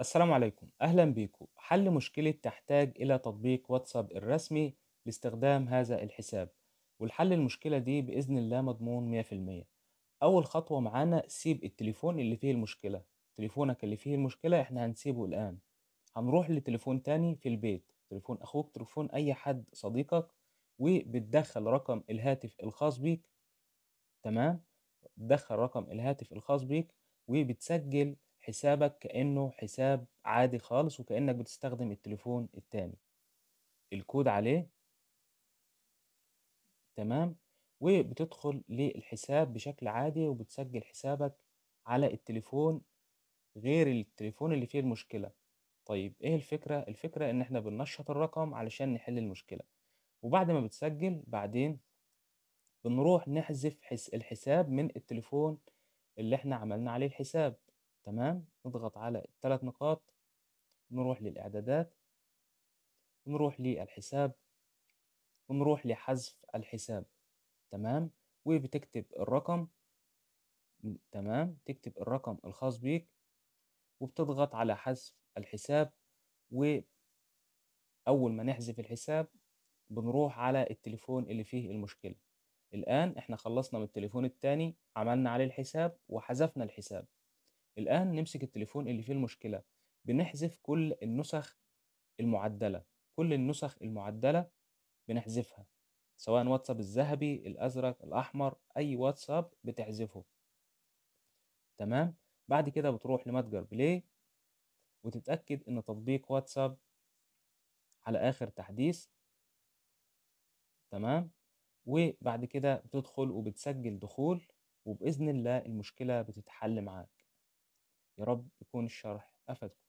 السلام عليكم أهلا بيكم حل مشكلة تحتاج إلى تطبيق واتساب الرسمي لاستخدام هذا الحساب والحل المشكلة دي بإذن الله مضمون 100% أول خطوة معانا سيب التليفون اللي فيه المشكلة تليفونك اللي فيه المشكلة إحنا هنسيبه الآن هنروح لتليفون تاني في البيت تليفون أخوك تليفون أي حد صديقك وبتدخل رقم الهاتف الخاص بيك تمام تدخل رقم الهاتف الخاص بيك وبتسجل حسابك كأنه حساب عادي خالص وكأنك بتستخدم التليفون التاني الكود عليه تمام وبتدخل للحساب بشكل عادي وبتسجل حسابك على التليفون غير التليفون اللي فيه المشكلة طيب ايه الفكرة؟ الفكرة ان احنا بننشط الرقم علشان نحل المشكلة وبعد ما بتسجل بعدين بنروح نحذف حس الحساب من التليفون اللي احنا عملنا عليه الحساب تمام نضغط على الثلاث نقاط نروح للإعدادات نروح للحساب ونروح لحذف الحساب تمام وبتكتب الرقم تمام تكتب الرقم الخاص بيك وبتضغط على حذف الحساب وأول ما نحذف الحساب بنروح على التليفون اللي فيه المشكلة الآن احنا خلصنا من التليفون التاني عملنا عليه الحساب وحذفنا الحساب الآن نمسك التليفون اللي فيه المشكلة بنحذف كل النسخ المعدلة كل النسخ المعدلة بنحذفها سواء واتساب الذهبي الأزرق الأحمر أي واتساب بتحذفه تمام بعد كده بتروح لمتجر بلاي وتتأكد إن تطبيق واتساب على آخر تحديث تمام وبعد كده بتدخل وبتسجل دخول وبإذن الله المشكلة بتتحل معاك يا رب يكون الشرح أفدكم